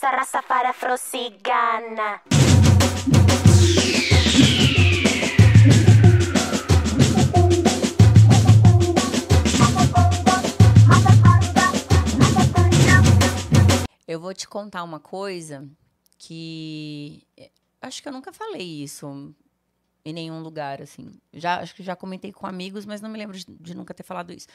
raça, raça para Eu vou te contar uma coisa que eh, acho que eu nunca falei isso em nenhum lugar, assim. Já, acho que já comentei com amigos, mas não me lembro de, de nunca ter falado isso.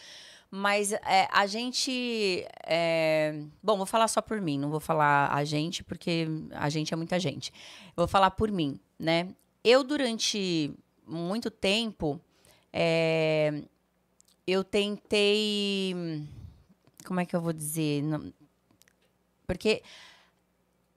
Mas é, a gente. É... Bom, vou falar só por mim, não vou falar a gente, porque a gente é muita gente. vou falar por mim, né? Eu, durante muito tempo, é... eu tentei. Como é que eu vou dizer? Porque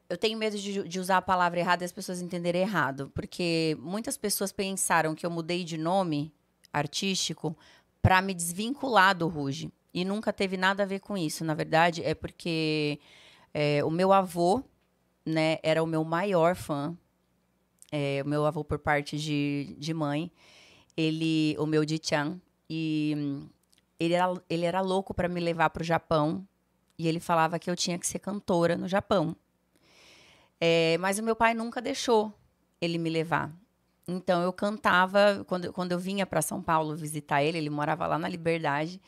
eu tenho medo de, de, usar a palavra errada e as pessoas entenderem errado, porque muitas pessoas pensaram que eu mudei de nome artístico para me desvincular do Ruge. E nunca teve nada a ver com isso. Na verdade, é porque é, o meu avô né, era o meu maior fã. É, o meu avô, por parte de, de mãe, ele, o meu Dichan, e ele era, ele era louco para me levar para o Japão. E ele falava que eu tinha que ser cantora no Japão. É, mas o meu pai nunca deixou ele me levar. Então eu cantava quando, quando eu vinha para São Paulo visitar ele, ele morava lá na Liberdade.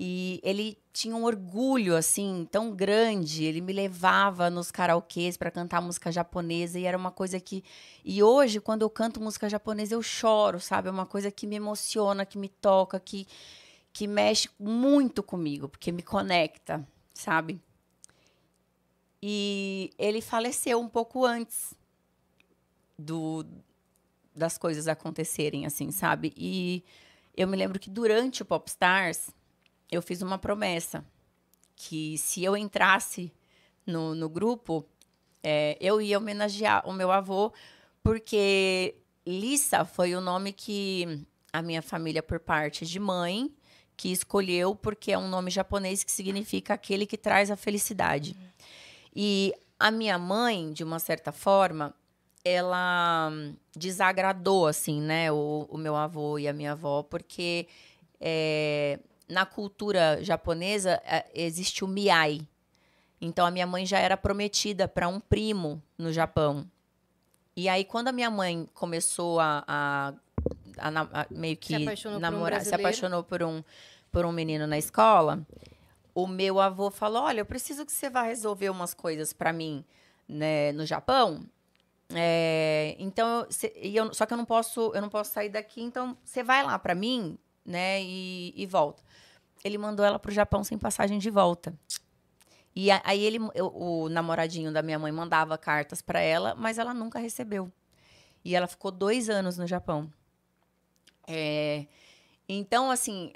E ele tinha um orgulho assim tão grande, ele me levava nos karaokês para cantar música japonesa e era uma coisa que e hoje quando eu canto música japonesa eu choro, sabe? É uma coisa que me emociona, que me toca, que que mexe muito comigo, porque me conecta, sabe? E ele faleceu um pouco antes do das coisas acontecerem, assim, sabe? E eu me lembro que durante o Popstars, eu fiz uma promessa que se eu entrasse no, no grupo, é, eu ia homenagear o meu avô, porque Lissa foi o nome que a minha família, por parte de mãe, que escolheu, porque é um nome japonês que significa aquele que traz a felicidade. Uhum. E a minha mãe, de uma certa forma, ela desagradou, assim, né, o, o meu avô e a minha avó, porque é, na cultura japonesa é, existe o miai. Então a minha mãe já era prometida para um primo no Japão. E aí, quando a minha mãe começou a, a, a, a meio que se namorar, um se apaixonou por um, por um menino na escola, o meu avô falou: Olha, eu preciso que você vá resolver umas coisas para mim né, no Japão. É, então, cê, eu, só que eu não posso, eu não posso sair daqui. Então, você vai lá para mim, né? E, e, volta. Ele mandou ela pro Japão sem passagem de volta. E a, aí ele, eu, o namoradinho da minha mãe mandava cartas para ela, mas ela nunca recebeu. E ela ficou dois anos no Japão. É, então, assim,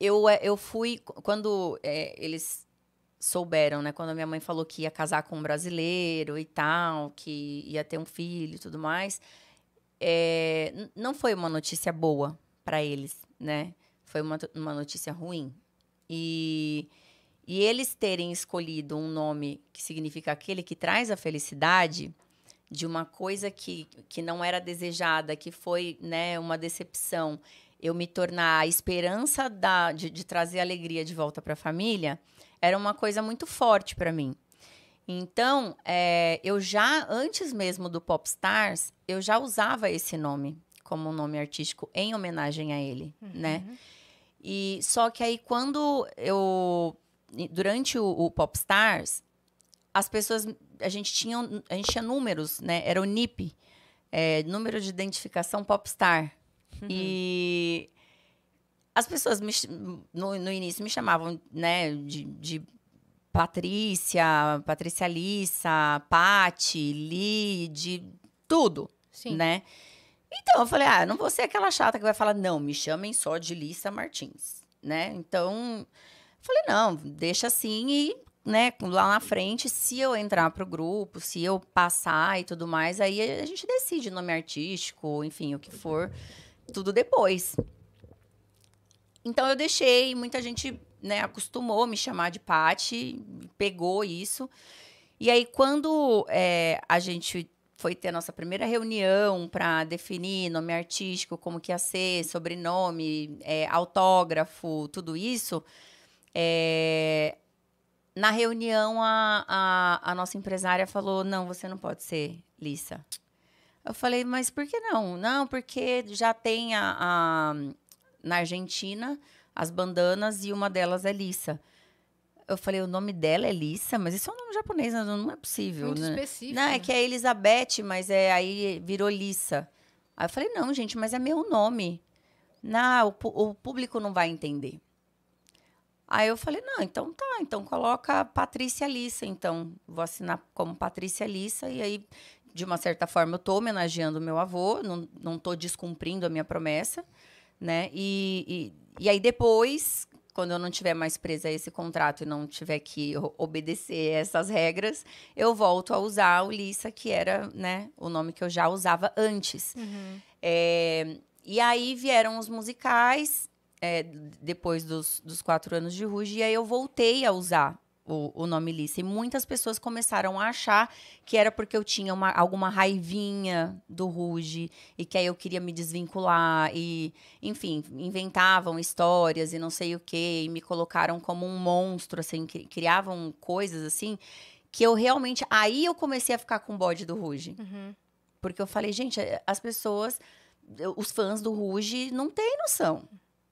eu, eh, eu fui, quando é, eles souberam, né? Quando a minha mãe falou que ia casar com um brasileiro e tal, que ia ter um filho e tudo mais, é, não foi uma notícia boa para eles, né? Foi uma, uma notícia ruim. E, e eles terem escolhido um nome que significa aquele que traz a felicidade de uma coisa que, que não era desejada, que foi né, uma decepção eu me tornar a esperança da, de, de trazer alegria de volta para a família, era uma coisa muito forte para mim. Então, é, eu já, antes mesmo do Popstars, eu já usava esse nome como um nome artístico em homenagem a ele, uhum. né? E só que aí quando eu durante o, o Popstars, as pessoas a gente tinha a gente tinha números, né? Era o NIP, é, eh, número de identificação Popstar. Uhum. E as pessoas me, no, no, início me chamavam, né, de, de Patrícia, Patrícia Lissa, Pati, Li, de tudo, Sim. né? Então eu falei, ah, não vou ser aquela chata que vai falar, não, me chamem só de Lissa Martins, né? Então, falei, não, deixa assim e, né, lá na frente, se eu entrar pro grupo, se eu passar e tudo mais, aí a gente decide nome artístico, enfim, o que for tudo depois. Então eu deixei, muita gente né, acostumou me chamar de Pati, pegou isso. E aí, quando é, a gente foi ter a nossa primeira reunião para definir nome artístico, como que ia ser, sobrenome, é, autógrafo, tudo isso, é, na reunião a, a, a nossa empresária falou: não, você não pode ser Lissa. Eu falei, mas por que não? Não, porque já tem a, a na Argentina as bandanas e uma delas é Lissa. Eu falei, o nome dela é Lissa, mas isso é um nome japonês, né? não é possível. Muito né? específico. Não, é né? que é Elizabeth, mas é aí virou Lissa. Aí eu falei, não, gente, mas é meu nome. Não, o, o público não vai entender. Aí eu falei, não, então tá, então coloca Patrícia Lissa, então. Vou assinar como Patrícia Lissa, e aí de uma certa forma, eu estou homenageando meu avô, não estou descumprindo a minha promessa, né? E, e, e, aí depois, quando eu não tiver mais presa a esse contrato e não tiver que obedecer essas regras, eu volto a usar a Ulissa, que era né, o nome que eu já usava antes. Uhum. É, e aí vieram os musicais, é, depois dos, dos quatro anos de Ruge, e aí eu voltei a usar o, o nome Lissa. E muitas pessoas começaram a achar que era porque eu tinha uma, alguma raivinha do Ruge e que aí eu queria me desvincular. E, enfim, inventavam histórias e não sei o quê. E me colocaram como um monstro, assim, criavam coisas assim. Que eu realmente. Aí eu comecei a ficar com o bode do Ruge. Uhum. Porque eu falei, gente, as pessoas, os fãs do Ruge não têm noção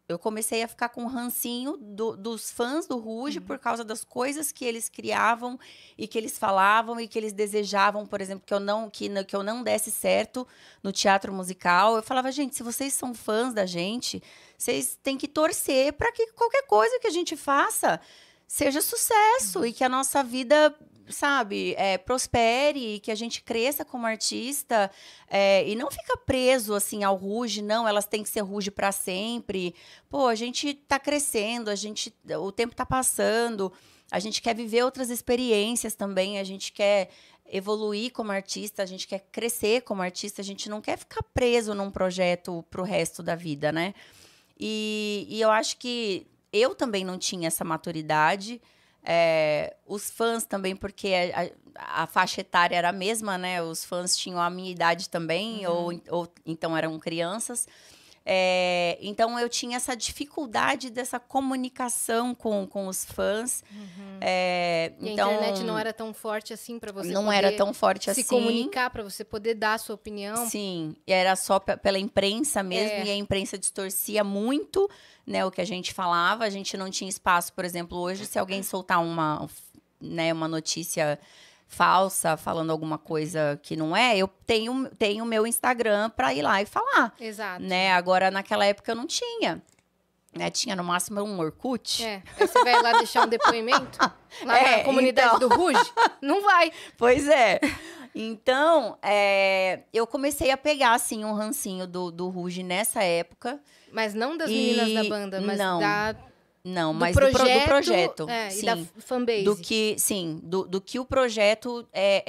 eu comecei a ficar com rancinho do, dos fãs do Ruge uhum. por causa das coisas que eles criavam e que eles falavam e que eles desejavam, por exemplo, que eu não que, né, que eu não desse certo no teatro musical. Eu falava, gente, se vocês são fãs da gente, vocês têm que torcer para que qualquer coisa que a gente faça seja sucesso uhum. e que a nossa vida sabe, é, prospere, que a gente cresça como artista é, e não fica preso assim ao ruge, não, elas têm que ser ruge para sempre. Pô, a gente está crescendo, a gente, o tempo está passando, a gente quer viver outras experiências também, a gente quer evoluir como artista, a gente quer crescer como artista, a gente não quer ficar preso num projeto para o resto da vida, né? E, e eu acho que eu também não tinha essa maturidade. É, os fãs também, porque a, a, faixa etária era a mesma, né? Os fãs tinham a minha idade também, uhum. ou, ou então eram crianças. É, então eu tinha essa dificuldade dessa comunicação com, com os fãs. Uhum. É, então, a internet não era tão forte assim para você. Não era tão forte se assim. Se comunicar para você poder dar a sua opinião. Sim, era só pela imprensa mesmo é. e a imprensa distorcia muito, né, o que a gente falava. A gente não tinha espaço, por exemplo, hoje se alguém soltar uma, né, uma notícia falsa, falando alguma coisa que não é, eu tenho tenho meu Instagram para ir lá e falar. Exato. Né? Agora naquela época eu não tinha. Né? Tinha no máximo um Orkut. É. você vai lá deixar um depoimento lá é, na comunidade então... do Ruge? Não vai. Pois é. Então, é, eu comecei a pegar, assim, um rancinho do, do Ruge nessa época. Mas não das e... meninas da banda, mas não. da não, do mas projeto, do, pro, do projeto. É, sim, e da fanbase. Do que, sim, do, do que o projeto é,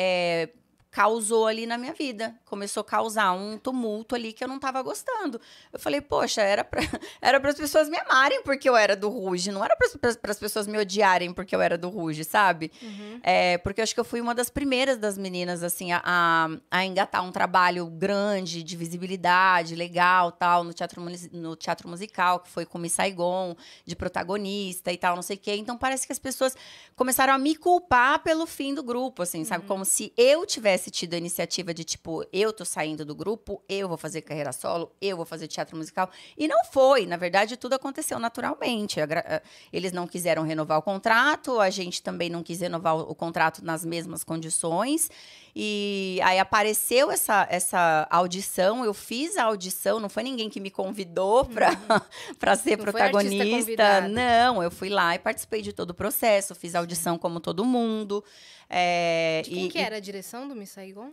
é causou ali na minha vida. Começou a causar um tumulto ali que eu não estava gostando. Eu falei, poxa, era para era as pessoas me amarem porque eu era do Ruge, não era para as pessoas me odiarem porque eu era do Ruge, sabe? Uhum. É, porque eu acho que eu fui uma das primeiras das meninas, assim, a, a, a engatar um trabalho grande, de visibilidade, legal, tal, no teatro, no teatro musical, que foi com Miss Saigon, de protagonista e tal, não sei o quê. Então parece que as pessoas começaram a me culpar pelo fim do grupo, assim, sabe? Uhum. Como se eu tivesse tivesse tido a iniciativa de tipo, eu tô saindo do grupo, eu vou fazer carreira solo, eu vou fazer teatro musical. E não foi, na verdade, tudo aconteceu naturalmente. Eh, eles não quiseram renovar o contrato, a gente também não quis renovar o contrato nas mesmas condições. E aí apareceu essa, essa audição, eu fiz a audição, não foi ninguém que me convidou para uhum. Pra ser não protagonista. Não, eu fui lá e participei de todo o processo, fiz a audição como todo mundo. É, de quem e, que era a direção do Saigon?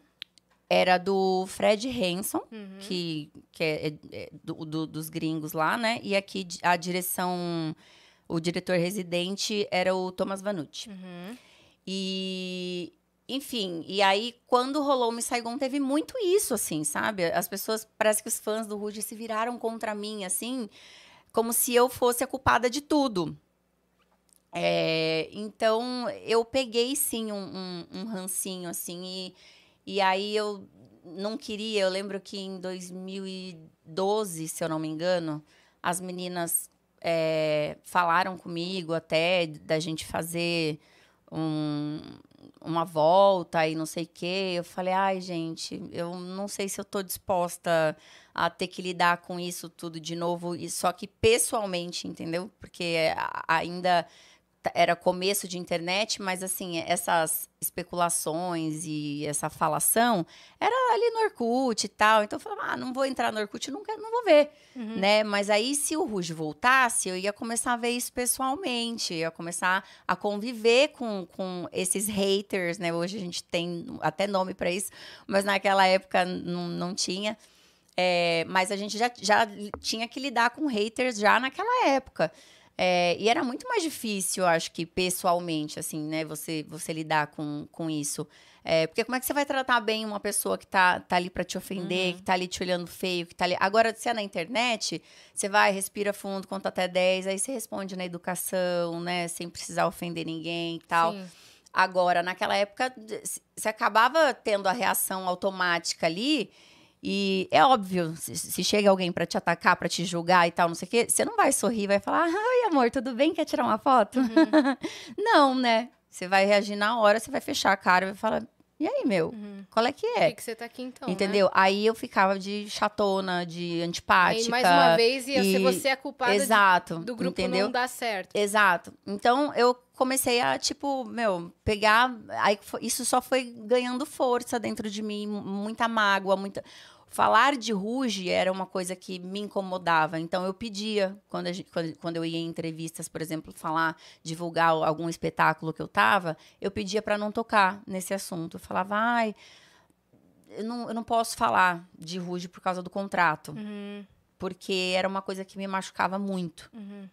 Era do Fred Hanson, uhum. que, que é, é, é do, do, dos gringos lá, né? E aqui a direção, o diretor residente era o Thomas Vanucci. Uhum. E, enfim, e aí quando rolou o Miss Saigon teve muito isso, assim, sabe? As pessoas, parece que os fãs do Ruge se viraram contra mim, assim, como se eu fosse a culpada de tudo. É, então, eu peguei, sim, um, um, um rancinho, assim, e, e aí eu não queria. Eu lembro que em 2012, se eu não me engano, as meninas é, falaram comigo até da gente fazer um, uma volta e não sei o quê. Eu falei, ai, gente, eu não sei se eu tô disposta a ter que lidar com isso tudo de novo. E só que pessoalmente, entendeu? Porque é, ainda era começo de internet, mas assim, essas especulações e essa falação era ali no Orkut e tal. Então eu falava, ah, não vou entrar no Orkut, nunca, não vou ver, uhum. né? Mas aí se o Ruge voltasse, eu ia começar a ver isso pessoalmente, ia começar a conviver com, com esses haters, né? Hoje a gente tem até nome para isso, mas naquela época não, não tinha. É, mas a gente já, já tinha que lidar com haters já naquela época. É, e era muito mais difícil, eu acho que, pessoalmente, assim, né? Você, você lidar com, com isso. É, porque como é que você vai tratar bem uma pessoa que tá, tá ali para te ofender, uhum. que tá ali te olhando feio, que tá ali... Agora, se é na internet, você vai, respira fundo, conta até 10, aí você responde na educação, né? Sem precisar ofender ninguém e tal. Sim. Agora, naquela época, você acabava tendo a reação automática ali... E é óbvio, se, chega alguém para te atacar, para te julgar e tal, não sei o quê, você não vai sorrir, vai falar: ai, ah, amor, tudo bem? Quer tirar uma foto? Uhum. não, né? Você vai reagir na hora, você vai fechar a cara e vai falar: e aí, meu? Uhum. Qual é que é? Por que, que você tá aqui então? Né? Entendeu? Né? Aí eu ficava de chatona, de antipática. E mais uma vez ia e... ser você a culpada Exato, de, do grupo entendeu? não dar certo. Exato. Então eu comecei a, tipo, meu, pegar. Aí isso só foi ganhando força dentro de mim, muita mágoa, muita falar de ruge era uma coisa que me incomodava. Então eu pedia, quando, gente, quando, quando, eu ia em entrevistas, por exemplo, falar, divulgar algum espetáculo que eu tava, eu pedia para não tocar nesse assunto. Eu falava, ai, eu não, eu não posso falar de ruge por causa do contrato. Uhum. Porque era uma coisa que me machucava muito. Uhum.